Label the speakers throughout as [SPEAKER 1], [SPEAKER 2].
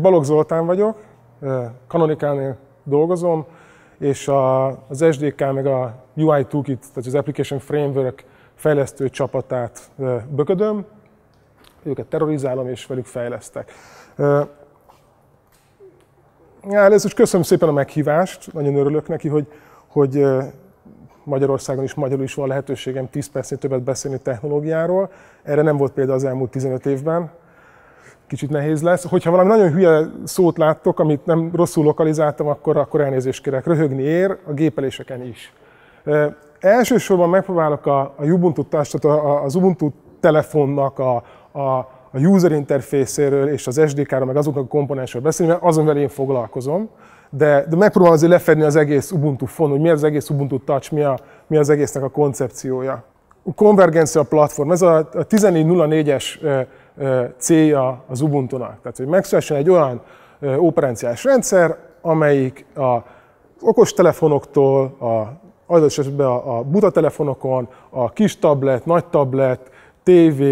[SPEAKER 1] Balogh Zoltán vagyok, Canonicalnél dolgozom, és a, az SDK meg a UI Toolkit, tehát az Application Framework fejlesztő csapatát böködöm, őket terrorizálom és velük fejlesztek. Először is köszönöm szépen a meghívást, nagyon örülök neki, hogy, hogy Magyarországon is magyarul is van lehetőségem 10 percnél többet beszélni technológiáról. Erre nem volt példa az elmúlt 15 évben, kicsit nehéz lesz. Hogyha valami nagyon hülye szót láttok, amit nem rosszul lokalizáltam, akkor, akkor elnézést kérek. Röhögni ér a gépeléseken is. E, elsősorban megpróbálok a, a Ubuntu tehát az Ubuntu telefonnak a, a, a user interfészéről és az sdk ra meg azoknak a komponensről beszélni, mert azon én foglalkozom, de, de megpróbálom azért lefedni az egész Ubuntu fon, hogy mi az egész Ubuntu Touch, mi, a, mi az egésznek a koncepciója. Konvergencia platform, ez a 1404-es célja az Ubuntu-nak. Tehát, hogy megszülessen egy olyan operenciás rendszer, amelyik a okostelefonoktól, a az esetben a buta telefonokon, a kis tablet, nagy tablet, TV,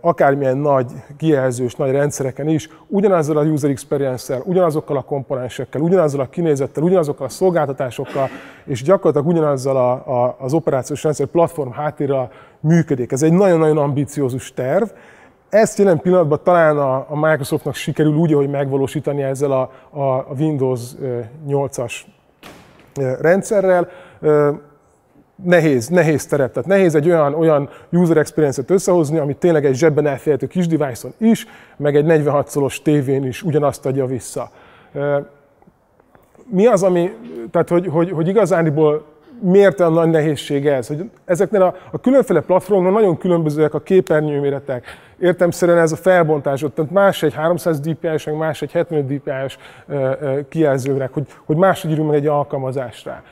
[SPEAKER 1] akármilyen nagy kijelzős, nagy rendszereken is, ugyanazzal a user experience-szel, ugyanazokkal a komponensekkel, ugyanazzal a kinézettel, ugyanazokkal a szolgáltatásokkal, és gyakorlatilag ugyanazzal a, a, az operációs rendszer platform háttérrel működik. Ez egy nagyon-nagyon ambiciózus terv, ezt jelen pillanatban talán a, a Microsoftnak sikerül úgy, hogy megvalósítani ezzel a, a Windows 8-as rendszerrel. Nehéz, nehéz teret, tehát nehéz egy olyan, olyan user experience-et összehozni, amit tényleg egy zsebben elférhető kis device-on is, meg egy 46 szolos tévén is ugyanazt adja vissza. Mi az, ami, tehát hogy, hogy, hogy igazániból miért a nagy nehézség ez? Hogy ezeknél a, a különféle platformon nagyon különbözőek a képernyőméretek, értemszerűen ez a felbontás ott, tehát más egy 300 DPI-es, meg más egy 75 DPI-es kijelzőre, hogy, hogy más írunk meg egy alkalmazásra.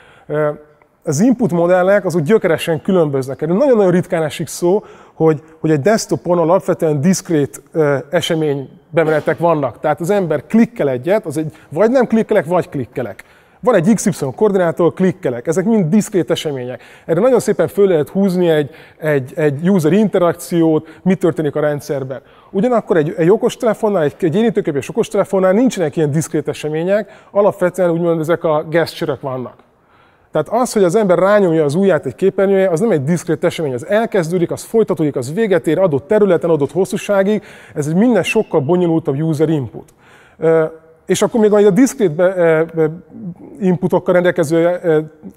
[SPEAKER 1] az input modellek azok gyökeresen különböznek. Erről nagyon-nagyon ritkán esik szó, hogy, hogy egy desktopon alapvetően diszkrét esemény bemenetek vannak. Tehát az ember klikkel egyet, az egy, vagy nem klikkelek, vagy klikkelek. Van egy XY koordinátor, klikkelek. Ezek mind diszkrét események. Erre nagyon szépen föl lehet húzni egy, egy, egy user interakciót, mi történik a rendszerben. Ugyanakkor egy, egy okostelefonnál, egy, egy érintőképes okostelefonnál nincsenek ilyen diszkrét események, alapvetően úgymond ezek a gesture vannak. Tehát az, hogy az ember rányomja az ujját egy képernyője, az nem egy diszkrét esemény, az elkezdődik, az folytatódik, az véget ér adott területen, adott hosszúságig, ez egy minden sokkal bonyolultabb user input. És akkor még a diszkrét e, inputokkal rendelkező e,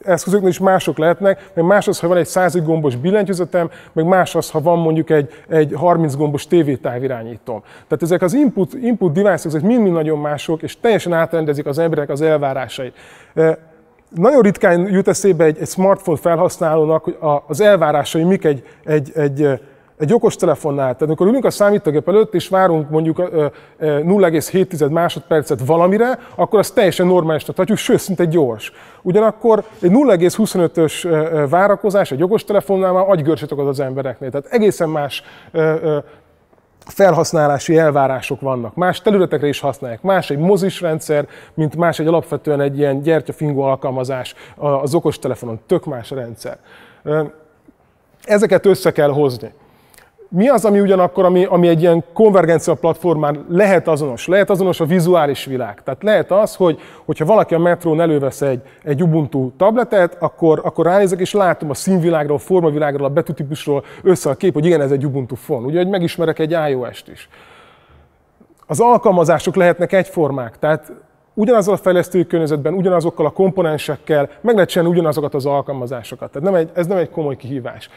[SPEAKER 1] eszközöknél is mások lehetnek, meg más az, ha van egy 100 gombos billentyűzetem, meg más az, ha van mondjuk egy, egy 30 gombos tévétávirányítom. Tehát ezek az input, input device ezek mind-mind nagyon mások, és teljesen átrendezik az emberek az elvárásait. E, nagyon ritkán jut eszébe egy, egy smartphone felhasználónak hogy az elvárásai mik egy, egy, egy egy okos telefonnál. Tehát amikor ülünk a számítógép előtt, és várunk mondjuk 0,7 másodpercet valamire, akkor az teljesen normális, tehát, hagyjuk, sőt, szinte gyors. Ugyanakkor egy 0,25-ös várakozás egy okos telefonnál már agygörcsöt okoz az embereknél. Tehát egészen más felhasználási elvárások vannak. Más területekre is használják. Más egy mozis rendszer, mint más egy alapvetően egy ilyen gyertyafingó alkalmazás az okostelefonon. Tök más rendszer. Ezeket össze kell hozni mi az, ami ugyanakkor, ami, ami egy ilyen konvergencia platformán lehet azonos? Lehet azonos a vizuális világ. Tehát lehet az, hogy hogyha valaki a metrón elővesz egy, egy Ubuntu tabletet, akkor, akkor ránézek és látom a színvilágról, a formavilágról, a betűtípusról össze a kép, hogy igen, ez egy Ubuntu font. Ugye, hogy megismerek egy iOS-t is. Az alkalmazások lehetnek egyformák, tehát ugyanazzal a fejlesztői környezetben, ugyanazokkal a komponensekkel meg lehet csinálni ugyanazokat az alkalmazásokat. Tehát nem egy, ez nem egy komoly kihívás.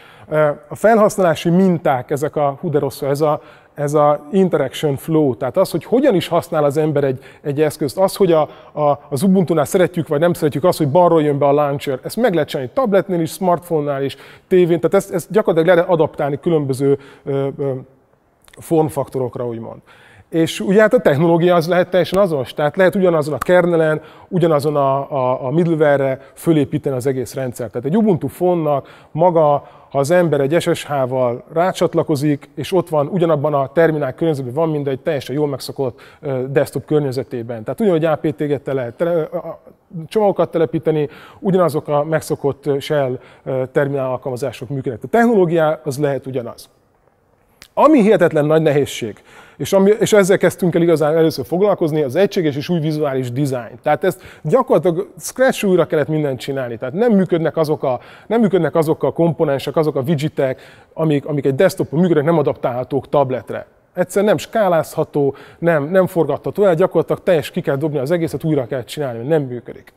[SPEAKER 1] A felhasználási minták, ezek a huderosszó, ez a, ez a interaction flow, tehát az, hogy hogyan is használ az ember egy, egy eszközt, az, hogy a, a, az Ubuntu-nál szeretjük vagy nem szeretjük, az, hogy balról jön be a launcher, ezt meg lehet csinálni tabletnél is, smartphone-nál is, tévén, tehát ezt, ezt gyakorlatilag lehet adaptálni különböző ö, ö, formfaktorokra, úgymond. És ugye hát a technológia az lehet teljesen azonos, tehát lehet ugyanazon a kernelen, ugyanazon a, a, a middleware-re fölépíteni az egész rendszert. Tehát egy Ubuntu fonnak maga, ha az ember egy SSH-val rácsatlakozik, és ott van ugyanabban a terminál környezetben, van mindegy teljesen jól megszokott desktop környezetében. Tehát ugyanúgy APT-get lehet tele, csomagokat telepíteni, ugyanazok a megszokott Shell terminál alkalmazások működnek. A technológia az lehet ugyanaz. Ami hihetetlen nagy nehézség, és, ami, és ezzel kezdtünk el igazán először foglalkozni, az egységes és új vizuális design. Tehát ezt gyakorlatilag scratch újra kellett mindent csinálni. Tehát nem működnek azok a, nem működnek azok a komponensek, azok a widgetek, amik, amik egy desktopon működnek, nem adaptálhatók tabletre. Egyszerűen nem skálázható, nem, nem forgatható el, gyakorlatilag teljes ki kell dobni az egészet, újra kell csinálni, nem működik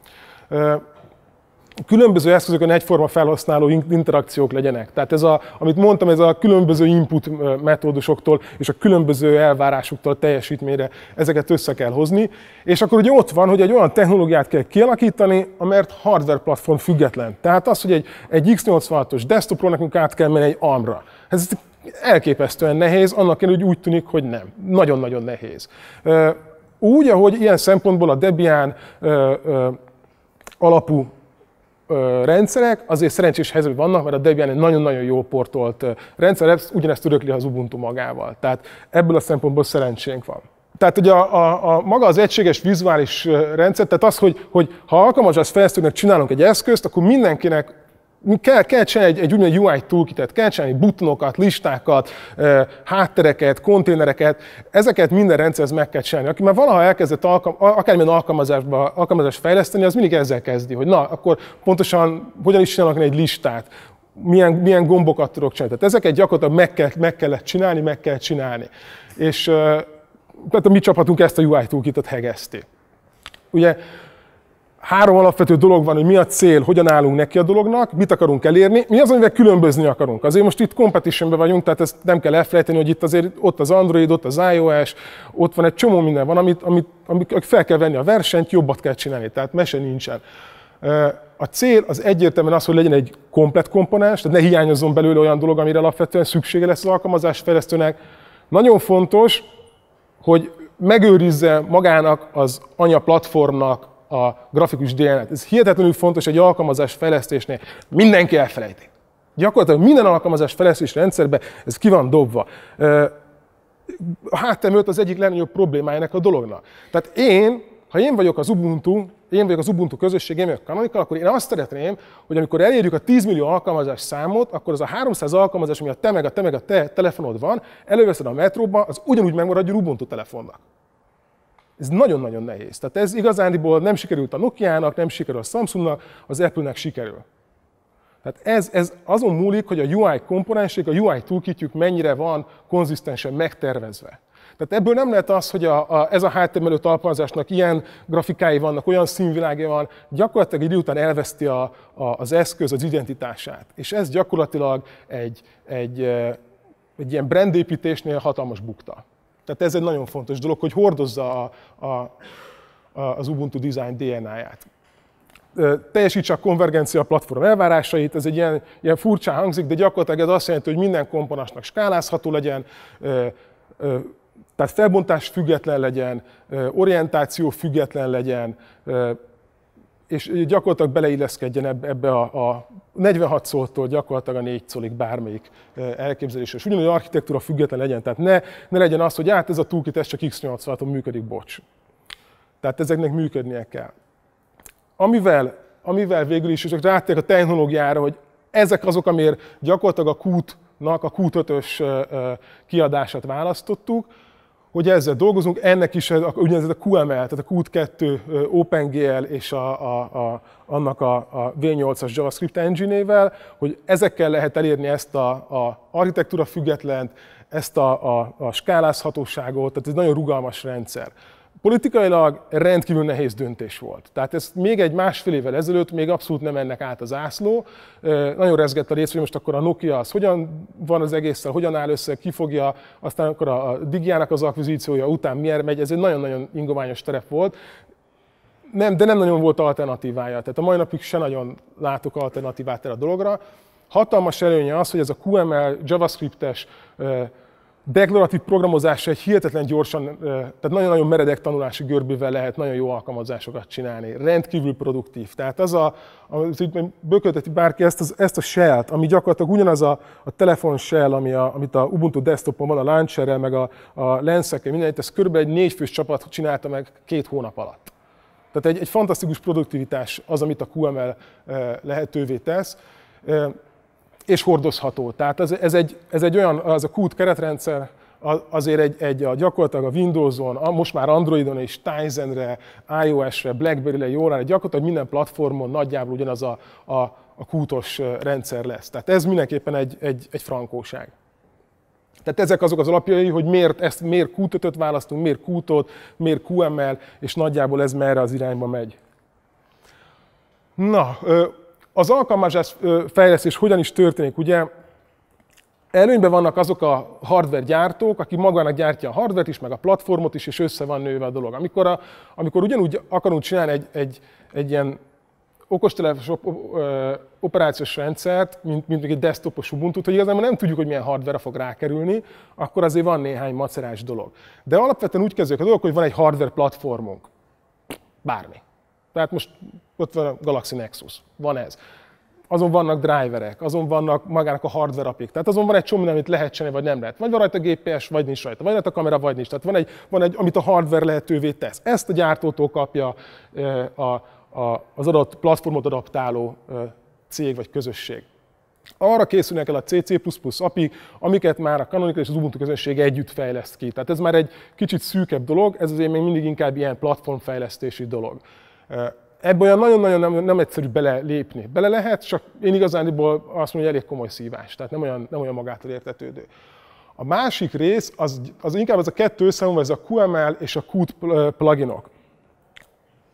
[SPEAKER 1] különböző eszközökön egyforma felhasználó interakciók legyenek. Tehát ez a, amit mondtam, ez a különböző input metódusoktól és a különböző elvárásuktól teljesítményre ezeket össze kell hozni. És akkor ugye ott van, hogy egy olyan technológiát kell kialakítani, amert hardware platform független. Tehát az, hogy egy, egy X86-os desktopról nekünk át kell menni egy ARM-ra. Ez elképesztően nehéz, annak ellenére, hogy úgy tűnik, hogy nem. Nagyon-nagyon nehéz. Úgy, ahogy ilyen szempontból a Debian alapú rendszerek azért szerencsés helyzetben vannak, mert a Debian egy nagyon-nagyon jó portolt rendszer, ugyanezt örökli az Ubuntu magával. Tehát ebből a szempontból szerencsénk van. Tehát ugye a, a, a maga az egységes vizuális rendszer, tehát az, hogy, hogy ha alkalmazás az fejlesztőknek csinálunk egy eszközt, akkor mindenkinek kell, kell csinálni egy, egy úgynevezett UI toolkitet, kell csinálni butonokat, listákat, háttereket, konténereket, ezeket minden rendszerhez meg kell csinálni. Aki már valaha elkezdett alkalm, akármilyen alkalmazásba, alkalmazást fejleszteni, az mindig ezzel kezdi, hogy na, akkor pontosan hogyan is csinálnak egy listát, milyen, milyen gombokat tudok csinálni. Tehát ezeket gyakorlatilag meg, kell, meg kellett csinálni, meg kell csinálni. És tehát a mi csapatunk ezt a UI toolkitet hegeszti. Ugye három alapvető dolog van, hogy mi a cél, hogyan állunk neki a dolognak, mit akarunk elérni, mi az, amivel különbözni akarunk. Azért most itt competitionben vagyunk, tehát ezt nem kell elfelejteni, hogy itt azért ott az Android, ott az iOS, ott van egy csomó minden van, amit, amit, amit fel kell venni a versenyt, jobbat kell csinálni, tehát mese nincsen. A cél az egyértelműen az, hogy legyen egy komplet komponens, tehát ne hiányozzon belőle olyan dolog, amire alapvetően szüksége lesz az alkalmazás fejlesztőnek. Nagyon fontos, hogy megőrizze magának az anya platformnak a grafikus DNA-t. E. Ez hihetetlenül fontos egy alkalmazás fejlesztésnél. Mindenki elfelejti. Gyakorlatilag minden alkalmazás fejlesztés rendszerbe ez ki van dobva. A háttem az egyik legnagyobb problémájának a dolognak. Tehát én, ha én vagyok az Ubuntu, én vagyok az Ubuntu közösség, én vagyok Canonical, akkor én azt szeretném, hogy amikor elérjük a 10 millió alkalmazás számot, akkor az a 300 alkalmazás, ami a te meg a te meg a te telefonod van, előveszed a metróba, az ugyanúgy megmaradjon Ubuntu telefonnak. Ez nagyon-nagyon nehéz. Tehát ez igazániból nem sikerült a Nokia-nak, nem sikerült a Samsungnak, az Apple-nek sikerül. Tehát ez, ez azon múlik, hogy a UI komponenség, a UI toolkitjük mennyire van konzisztensen megtervezve. Tehát ebből nem lehet az, hogy a, a, ez a html alkalmazásnak ilyen grafikái vannak, olyan színvilágja van, gyakorlatilag idő után elveszti a, a, az eszköz az identitását. És ez gyakorlatilag egy, egy, egy ilyen brandépítésnél hatalmas bukta. Tehát ez egy nagyon fontos dolog, hogy hordozza a, a, a, az Ubuntu Design DNA-ját. Teljesítse a konvergencia platform elvárásait, ez egy ilyen, ilyen furcsa hangzik, de gyakorlatilag ez azt jelenti, hogy minden komponásnak skálázható legyen, tehát felbontás független legyen, orientáció független legyen, és gyakorlatilag beleilleszkedjen ebbe a, a 46 szótól gyakorlatilag a 4 szólik bármelyik elképzelés. És ugyanúgy architektúra független legyen, tehát ne, ne legyen az, hogy hát ez a túlkit, ez csak x 8 on működik, bocs. Tehát ezeknek működnie kell. Amivel, amivel végül is csak rátérek a technológiára, hogy ezek azok, amiért gyakorlatilag a kútnak a Qt5-ös kiadását választottuk, hogy ezzel dolgozunk, ennek is a, ugyanez a QML, tehát a Qt2 OpenGL és a, a, a, annak a, a V8-as JavaScript engine-ével, hogy ezekkel lehet elérni ezt a, a architektúra függetlent, ezt a, a, a skálázhatóságot, tehát ez egy nagyon rugalmas rendszer politikailag rendkívül nehéz döntés volt. Tehát ez még egy másfél évvel ezelőtt még abszolút nem ennek át az ászló. Nagyon rezgett a rész, hogy most akkor a Nokia az hogyan van az egésszel, hogyan áll össze, ki fogja, aztán akkor a Digiának az akvizíciója után miért megy, ez egy nagyon-nagyon ingoványos terep volt. Nem, de nem nagyon volt alternatívája, tehát a mai napig se nagyon látok alternatívát erre a dologra. Hatalmas előnye az, hogy ez a QML, JavaScript-es deklaratív programozás egy hihetetlen gyorsan, tehát nagyon-nagyon meredek tanulási görbivel lehet nagyon jó alkalmazásokat csinálni, rendkívül produktív. Tehát az a, az, hogy bökölteti bárki ezt, az, ezt a shell-t, ami gyakorlatilag ugyanaz a, a telefon shell, ami a, amit a Ubuntu desktopon van, a launcherrel, meg a, a lenszekkel, mindenit, ez körülbelül egy négyfős csapat csinálta meg két hónap alatt. Tehát egy, egy fantasztikus produktivitás az, amit a QML lehetővé tesz és hordozható. Tehát ez, ez, egy, ez egy olyan, az a kút keretrendszer, azért egy, egy a gyakorlatilag a Windows-on, a, most már Androidon és Tizenre, iOS-re, Blackberry-re, jóra, gyakorlatilag minden platformon nagyjából ugyanaz a, a, a kútos rendszer lesz. Tehát ez mindenképpen egy, egy, egy frankóság. Tehát ezek azok az alapjai, hogy miért, ezt, miért q 5 választunk, miért kútot, miért QML, és nagyjából ez merre az irányba megy. Na, az alkalmazás fejlesztés hogyan is történik? Ugye előnyben vannak azok a hardware gyártók, akik magának gyártja a hardware is, meg a platformot is, és össze van nőve a dolog. Amikor, a, amikor ugyanúgy akarunk csinálni egy, egy, egy ilyen okostelefos operációs rendszert, mint, mint egy desktopos ubuntu hogy igazából nem tudjuk, hogy milyen hardware fog rákerülni, akkor azért van néhány macerás dolog. De alapvetően úgy kezdődik a dolog, hogy van egy hardware platformunk. Bármi. Tehát most ott van a Galaxy Nexus, van ez. Azon vannak driverek, azon vannak magának a hardware apik. Tehát azon van egy csomó, amit lehet csinálni, vagy nem lehet. Vagy van rajta GPS, vagy nincs rajta. Vagy rajta kamera, vagy nincs. Tehát van egy, van egy amit a hardware lehetővé tesz. Ezt a gyártótól kapja a, a, az adott platformot adaptáló cég vagy közösség. Arra készülnek el a CC++ API, amiket már a Canonical és az Ubuntu közösség együtt fejleszt ki. Tehát ez már egy kicsit szűkebb dolog, ez azért még mindig inkább ilyen platformfejlesztési dolog. Ebből olyan nagyon-nagyon nem, nem egyszerű belelépni. Bele lehet, csak én igazániból azt mondom, hogy elég komoly szívás, tehát nem olyan, nem olyan magától értetődő. A másik rész, az, az inkább az a kettő összevonva, ez a QML és a Qt pluginok.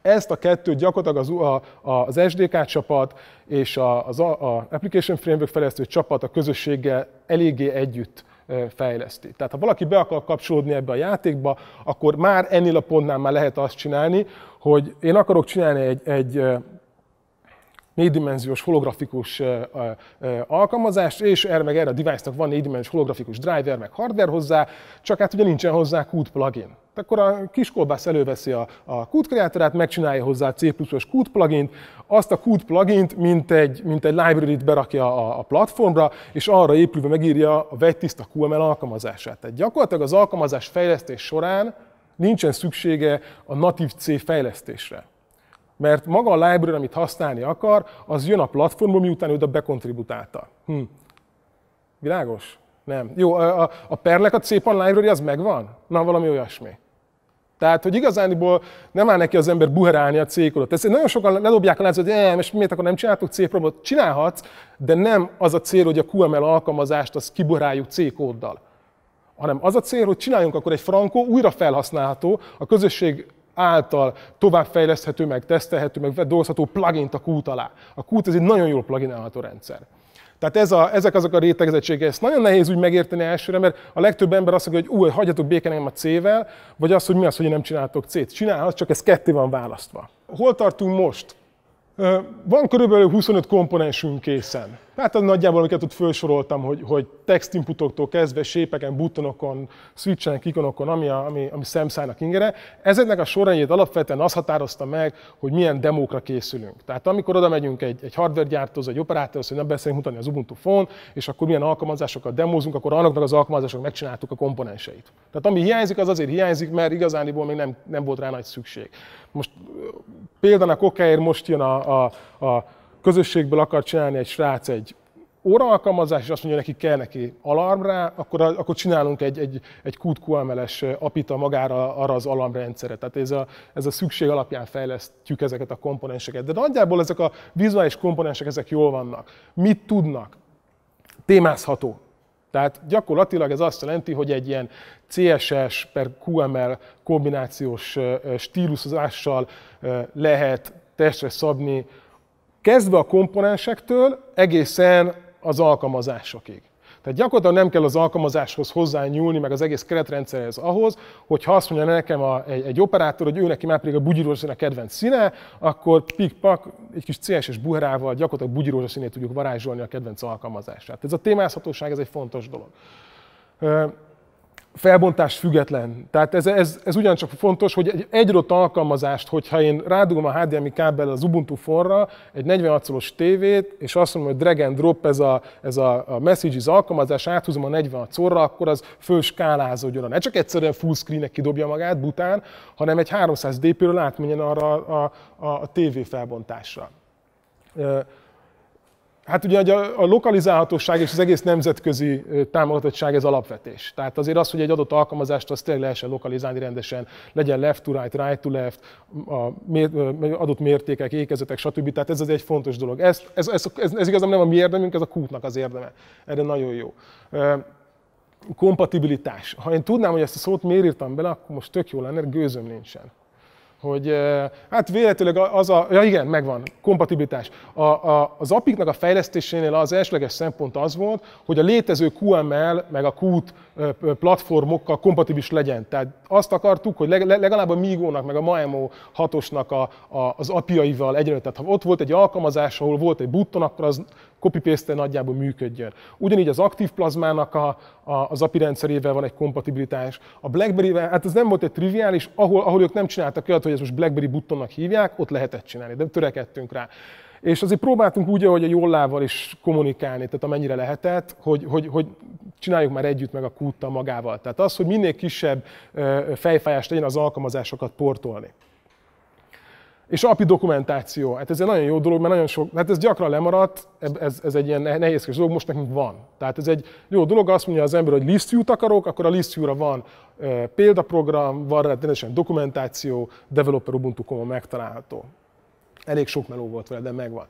[SPEAKER 1] Ezt a kettőt gyakorlatilag az, a, az SDK csapat és a, az a, a Application Framework fejlesztő csapat a közösséggel eléggé együtt fejleszti. Tehát ha valaki be akar kapcsolódni ebbe a játékba, akkor már ennél a pontnál már lehet azt csinálni, hogy én akarok csinálni egy, egy négydimenziós holografikus alkalmazást, és erre meg erre a device-nak van négydimenziós holografikus driver, meg hardware hozzá, csak hát ugye nincsen hozzá Qt plugin. Akkor a kolbász előveszi a, a Qt kreátorát, megcsinálja hozzá a C++-os Qt plugin, azt a Qt plugin mint egy, mint egy library-t berakja a, a platformra, és arra épülve megírja a vegytiszta QML alkalmazását. Tehát gyakorlatilag az alkalmazás fejlesztés során nincsen szüksége a natív C fejlesztésre. Mert maga a library, amit használni akar, az jön a platformból, miután ő oda bekontributálta. Hm. Világos? Nem. Jó, a, a perlek a c library az megvan? Na, valami olyasmi. Tehát, hogy igazániból nem áll neki az ember buherálni a C-kodot. Ezt nagyon sokan ledobják a láncot, hogy nem, és miért akkor nem csináltuk C-promot? Csinálhatsz, de nem az a cél, hogy a QML alkalmazást az kibuheráljuk C-kóddal hanem az a cél, hogy csináljunk akkor egy frankó, újra felhasználható, a közösség által továbbfejleszthető, meg tesztelhető, meg dolgozható plugint a kút alá. A kút ez egy nagyon jól pluginálható rendszer. Tehát ez a, ezek azok a rétegzettségek, ezt nagyon nehéz úgy megérteni elsőre, mert a legtöbb ember azt mondja, hogy új, hagyjatok békén engem a C-vel, vagy az, hogy mi az, hogy én nem csináltok C-t. Csinálhat, csak ez ketté van választva. Hol tartunk most? Van körülbelül 25 komponensünk készen. Hát nagyjából, amiket ott felsoroltam, hogy, hogy text inputoktól kezdve, sépeken, butonokon, switchen, ikonokon, ami, a, ami, ami szemszájnak ingere. Ezeknek a sorrendjét alapvetően az határozta meg, hogy milyen demókra készülünk. Tehát amikor oda megyünk egy, egy hardware gyártóhoz, egy operátorhoz, hogy nem beszélünk mutatni az Ubuntu font, és akkor milyen alkalmazásokat demózunk, akkor annaknak az alkalmazásoknak megcsináltuk a komponenseit. Tehát ami hiányzik, az azért hiányzik, mert igazániból még nem, nem volt rá nagy szükség. Most példának okáért most jön a, a, a közösségből akar csinálni egy srác egy óra alkalmazás, és azt mondja, neki kell neki alarm rá, akkor, akkor csinálunk egy, egy, egy QML-es apita magára arra az alarmrendszere. Tehát ez a, ez a szükség alapján fejlesztjük ezeket a komponenseket. De nagyjából ezek a vizuális komponensek, ezek jól vannak. Mit tudnak? Témázható. Tehát gyakorlatilag ez azt jelenti, hogy egy ilyen CSS per QML kombinációs stílusozással lehet testre szabni kezdve a komponensektől egészen az alkalmazásokig. Tehát gyakorlatilag nem kell az alkalmazáshoz hozzányúlni, meg az egész keretrendszerhez ahhoz, hogy ha azt mondja nekem a, egy, egy operátor, hogy ő neki már pedig a bugyirózsaszín a kedvenc színe, akkor pikpak egy kis CSS buherával gyakorlatilag bugyirózsaszínét tudjuk varázsolni a kedvenc alkalmazását. Ez a témázhatóság, ez egy fontos dolog felbontás független. Tehát ez, ez, ez ugyancsak fontos, hogy egy adott alkalmazást, hogyha én rádugom a HDMI kábel az Ubuntu forra, egy 46 szoros tévét, és azt mondom, hogy drag and drop ez a, ez a, a messages alkalmazás, áthúzom a 46 szorra, akkor az fölskálázódjon. Ne csak egyszerűen full screen kidobja magát bután, hanem egy 300 dp-ről átmenjen arra a, a, a, a tévé felbontásra. Hát ugye a, a lokalizálhatóság és az egész nemzetközi támogatottság ez alapvetés. Tehát azért az, hogy egy adott alkalmazást azt tényleg lehessen lokalizálni rendesen, legyen left to right, right to left, a mér, adott mértékek, ékezetek, stb. Tehát ez az egy fontos dolog. Ez, ez, ez, ez, ez igazán nem a mi érdemünk, ez a kútnak az érdeme. Erre nagyon jó. Kompatibilitás. Ha én tudnám, hogy ezt a szót miért írtam bele, akkor most tök jó lenne, gőzöm nincsen hogy hát véletőleg az a, ja igen, megvan, kompatibilitás. A, a, az apiknak a fejlesztésénél az elsőleges szempont az volt, hogy a létező QML meg a Qt platformokkal kompatibilis legyen. Tehát azt akartuk, hogy legalább a Migónak meg a Maemo 6-osnak a, a, az apiaival egyenlő. Tehát ha ott volt egy alkalmazás, ahol volt egy button, akkor az copy paste nagyjából működjön. Ugyanígy az aktív plazmának a, a, az API rendszerével van egy kompatibilitás. A BlackBerry-vel, hát ez nem volt egy triviális, ahol, ahol ők nem csináltak olyat, hogy hogy ez most BlackBerry buttonnak hívják, ott lehetett csinálni, de törekedtünk rá. És azért próbáltunk úgy, ahogy a Jollával is kommunikálni, tehát amennyire lehetett, hogy, hogy, hogy csináljuk már együtt meg a kúttal magával. Tehát az, hogy minél kisebb fejfájást legyen az alkalmazásokat portolni. És API dokumentáció, hát ez egy nagyon jó dolog, mert nagyon sok, hát ez gyakran lemaradt, ez, ez egy ilyen nehézkes dolog, most nekünk van. Tehát ez egy jó dolog, azt mondja az ember, hogy listview-t akarok, akkor a view ra van e, példaprogram, van rendesen dokumentáció, developer ubuntu megtalálható. Elég sok meló volt vele, de megvan.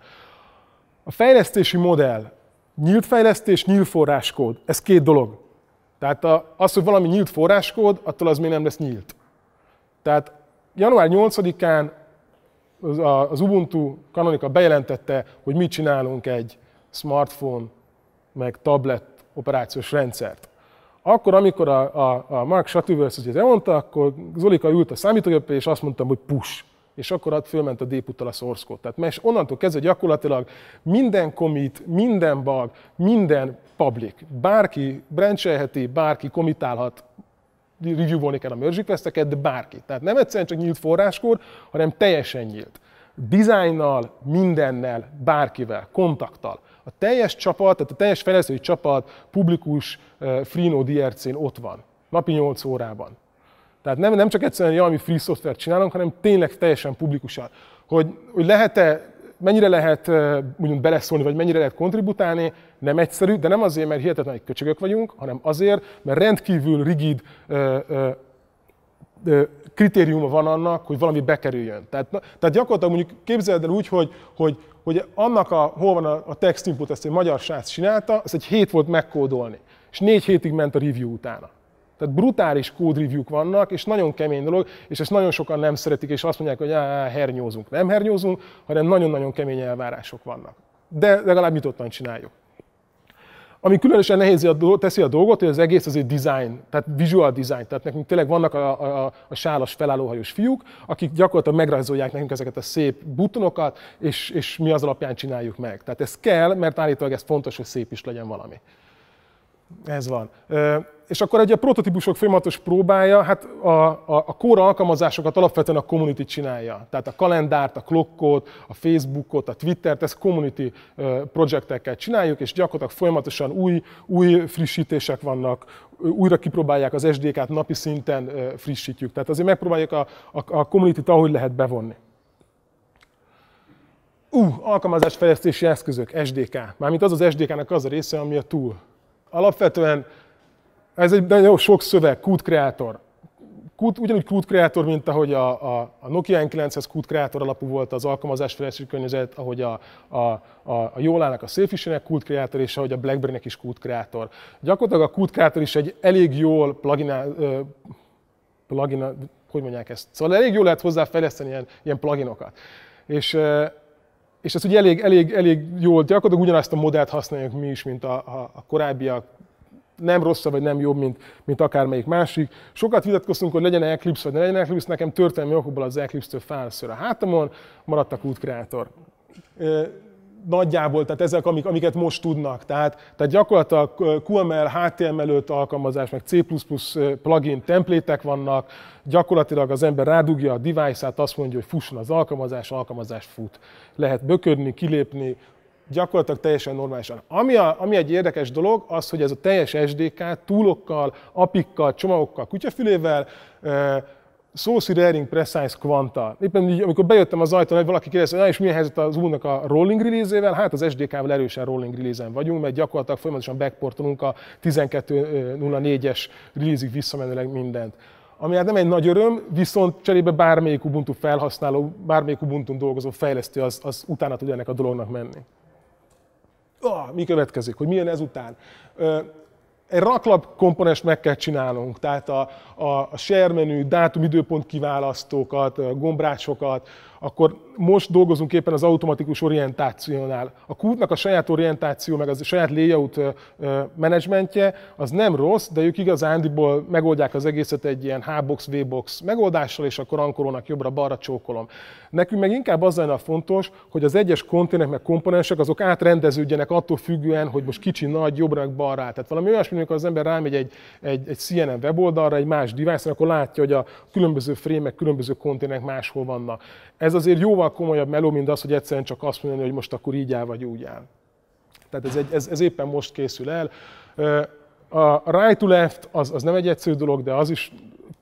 [SPEAKER 1] A fejlesztési modell, nyílt fejlesztés, nyílt forráskód, ez két dolog. Tehát az, hogy valami nyílt forráskód, attól az még nem lesz nyílt. Tehát január 8-án az, Ubuntu Canonical bejelentette, hogy mi csinálunk egy smartphone meg tablet operációs rendszert. Akkor, amikor a, a, a Mark Shuttleworth ezt elmondta, akkor Zolika ült a számítógépbe, és azt mondtam, hogy push. És akkor ott fölment a députtal a source code. Tehát mert onnantól kezdve gyakorlatilag minden commit, minden bug, minden public. Bárki branchelheti, bárki komitálhat review kell a merge requesteket, de bárki. Tehát nem egyszerűen csak nyílt forráskor, hanem teljesen nyílt. Dizájnnal, mindennel, bárkivel, kontakttal. A teljes csapat, tehát a teljes fejlesztői csapat publikus Frino DRC-n ott van, napi 8 órában. Tehát nem, nem csak egyszerűen jaj, free szoftvert csinálunk, hanem tényleg teljesen publikusan. Hogy, hogy lehet-e mennyire lehet úgymond beleszólni, vagy mennyire lehet kontributálni, nem egyszerű, de nem azért, mert hihetetlen egy köcsögök vagyunk, hanem azért, mert rendkívül rigid ö, ö, ö, kritériuma van annak, hogy valami bekerüljön. Tehát, na, tehát gyakorlatilag mondjuk képzeld el úgy, hogy, hogy, hogy annak, a, hol van a, a text input, ezt egy magyar srác csinálta, ezt egy hét volt megkódolni, és négy hétig ment a review utána. Tehát brutális kódreview vannak, és nagyon kemény dolog, és ezt nagyon sokan nem szeretik, és azt mondják, hogy á, hernyózunk. Nem hernyózunk, hanem nagyon-nagyon kemény elvárások vannak. De legalább nyitottan csináljuk. Ami különösen nehéz teszi a dolgot, hogy az egész azért design, tehát visual design. Tehát nekünk tényleg vannak a, a, a sálas felállóhajós fiúk, akik gyakorlatilag megrajzolják nekünk ezeket a szép butonokat, és, és mi az alapján csináljuk meg. Tehát ez kell, mert állítólag ez fontos, hogy szép is legyen valami. Ez van és akkor egy a prototípusok folyamatos próbája, hát a, a, a kóra alkalmazásokat alapvetően a community csinálja. Tehát a kalendárt, a klokkot, a Facebookot, a Twittert, ezt community projektekkel csináljuk, és gyakorlatilag folyamatosan új, új frissítések vannak, újra kipróbálják az SDK-t, napi szinten frissítjük. Tehát azért megpróbáljuk a, a, a community-t ahogy lehet bevonni. Ú, uh, alkalmazásfejlesztési eszközök, SDK. Mármint az az SDK-nak az a része, ami a túl. Alapvetően ez egy nagyon sok szöveg, Qt Creator. Qt, ugyanúgy Qt Creator, mint ahogy a, a, a Nokia N9-hez Qt Creator alapú volt az alkalmazás környezet, ahogy a, a, a, a Jólának a Sailfish-nek Qt Creator, és ahogy a BlackBerry-nek is Qt Creator. Gyakorlatilag a Qt Creator is egy elég jól plugina, plugin, hogy mondják ezt, szóval elég jól lehet hozzáfejleszteni ilyen, ilyen pluginokat. És, és ez ugye elég, elég, elég jól, gyakorlatilag ugyanazt a modellt használjuk mi is, mint a, a, a korábbiak, nem rosszabb, vagy nem jobb, mint, mint akármelyik másik. Sokat vitatkoztunk, hogy legyen Eclipse, vagy ne legyen Eclipse, nekem történelmi okokból az Eclipse-től fájlször a hátamon, maradt a Nagyjából, tehát ezek, amik, amiket most tudnak. Tehát, tehát gyakorlatilag QML, HTML5 alkalmazás, meg C++ plugin templétek vannak, gyakorlatilag az ember rádugja a device-át, azt mondja, hogy fusson az alkalmazás, alkalmazás fut. Lehet böködni, kilépni, gyakorlatilag teljesen normálisan. Ami, a, ami egy érdekes dolog, az, hogy ez a teljes SDK túlokkal, apikkal, csomagokkal, kutyafülével, e, Saucy Raring Precise Quanta. Éppen így, amikor bejöttem az ajtón, hogy valaki kérdezte, hogy és milyen helyzet az új a rolling release-ével, hát az SDK-val erősen rolling release-en vagyunk, mert gyakorlatilag folyamatosan backportolunk a 12.04-es release-ig visszamenőleg mindent ami hát nem egy nagy öröm, viszont cserébe bármelyik Ubuntu felhasználó, bármelyik ubuntu dolgozó fejlesztő az, az utána tud ennek a dolognak menni ah, mi következik, hogy milyen ezután. egy raklap komponest meg kell csinálnunk, tehát a, a, a share menü, dátum, időpont kiválasztókat, gombrácsokat, akkor most dolgozunk éppen az automatikus orientációnál. A kútnak a saját orientáció, meg az a saját layout menedzsmentje, az nem rossz, de ők igazándiból megoldják az egészet egy ilyen H-box, V-box megoldással, és akkor ankorónak jobbra-balra csókolom. Nekünk meg inkább az lenne a fontos, hogy az egyes konténerek meg komponensek azok átrendeződjenek attól függően, hogy most kicsi, nagy, jobbra, meg balra. Tehát valami olyasmi, amikor az ember rámegy egy, egy, egy CNN weboldalra, egy más device akkor látja, hogy a különböző frémek, különböző konténerek máshol vannak. Ez ez azért jóval komolyabb meló, mint az, hogy egyszerűen csak azt mondani, hogy most akkor így áll vagy úgy áll. Tehát ez, egy, ez, ez éppen most készül el. A right to left az, az nem egy egyszerű dolog, de az is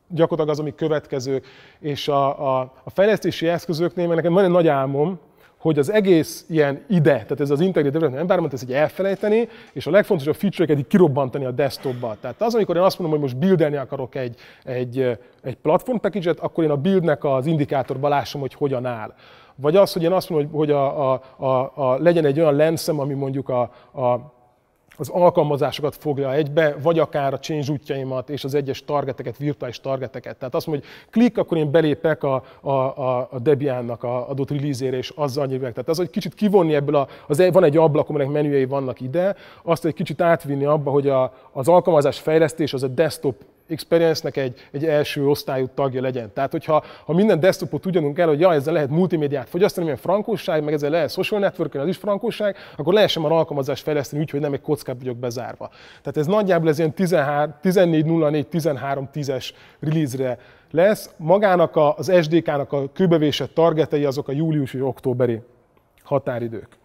[SPEAKER 1] gyakorlatilag az, ami következő. És a, a, a fejlesztési eszközöknél, mert nekem van egy nagy álmom, hogy az egész ilyen ide, tehát ez az Integrated Development Environment, ezt így elfelejteni, és a legfontosabb feature-eket így kirobbantani a desktopba. Tehát az, amikor én azt mondom, hogy most buildelni akarok egy, egy, eh, egy platform package-et, akkor én a buildnek az indikátorba lássam, hogy hogyan áll. Vagy az, hogy én azt mondom, hogy, hogy a, a, a, a, legyen egy olyan lenszem, ami mondjuk a, a az alkalmazásokat fogja egybe, vagy akár a change útjaimat és az egyes targeteket, virtuális targeteket. Tehát azt mondja, hogy klik, akkor én belépek a, a, a, a Debian-nak a adott release-ére, és azzal nyilván. Tehát az, hogy kicsit kivonni ebből, a, az, van egy ablak, aminek menüjei vannak ide, azt egy kicsit átvinni abba, hogy a, az alkalmazás fejlesztés az a desktop Experience-nek egy, egy első osztályú tagja legyen. Tehát, hogyha ha minden desktopot tudjanunk el, hogy ja, ezzel lehet multimédiát fogyasztani, milyen frankosság, meg ezzel lehet social network az is frankosság, akkor lehessen már alkalmazást fejleszteni úgyhogy nem egy kockább vagyok bezárva. Tehát ez nagyjából ez ilyen 14.04.13.10-es release-re lesz. Magának az SDK-nak a kőbevésett targetei azok a július és októberi határidők.